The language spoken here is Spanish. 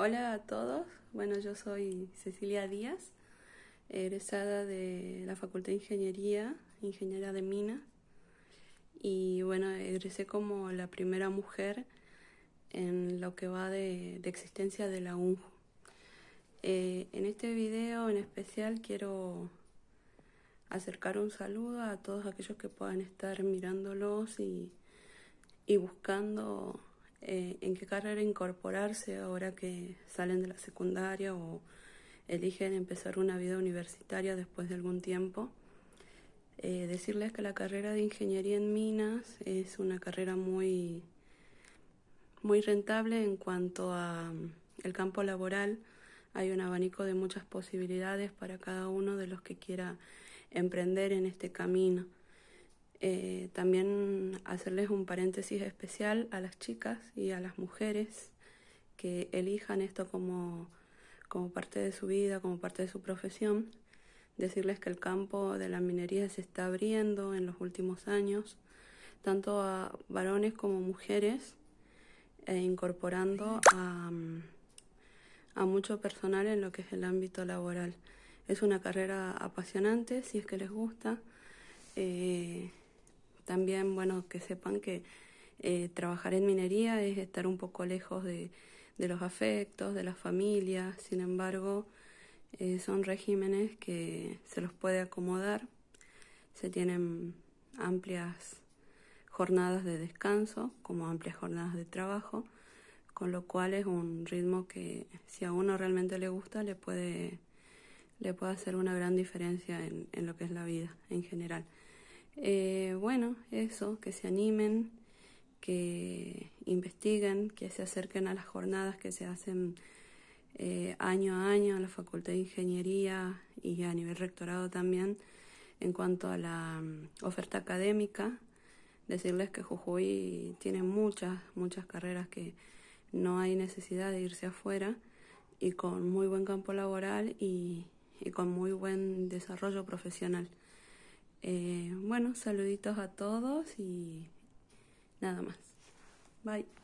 Hola a todos, bueno yo soy Cecilia Díaz, egresada de la Facultad de Ingeniería, ingeniera de mina y bueno, egresé como la primera mujer en lo que va de, existencia de la UNJU. Eh, en este video en especial quiero acercar un saludo a todos aquellos que puedan estar mirándolos y, y buscando eh, en qué carrera incorporarse ahora que salen de la secundaria o eligen empezar una vida universitaria después de algún tiempo. Eh, decirles que la carrera de ingeniería en minas es una carrera muy, rentable en cuanto a mm, el campo laboral. Hay un abanico de muchas posibilidades para cada uno de los que quiera emprender en este camino. Eh, también hacerles un paréntesis especial a las chicas y a las mujeres que elijan esto como, parte de su vida, como parte de su profesión. Decirles que el campo de la minería se está abriendo en los últimos años, tanto a varones como mujeres, e incorporando a, a mucho personal en lo que es el ámbito laboral. Es una carrera apasionante, si es que les gusta. Eh, también, bueno, que sepan que eh, trabajar en minería es estar un poco lejos de, de los afectos, de las familias, sin embargo, eh, son regímenes que se los puede acomodar, se tienen amplias jornadas de descanso, como amplias jornadas de trabajo, con lo cual es un ritmo que si a uno realmente le gusta le puede, le puede hacer una gran diferencia en lo que es la vida en general. Eh, bueno, eso, que se animen, que investiguen, que se acerquen a las jornadas que se hacen eh, año a año en la Facultad de Ingeniería y a nivel rectorado también en cuanto a la mm, oferta académica. Decirles que Jujuy tiene muchas, muchas carreras que no hay necesidad de irse afuera y con muy buen campo laboral y con muy buen desarrollo profesional. Eh, bueno, saluditos a todos y nada más. Bye.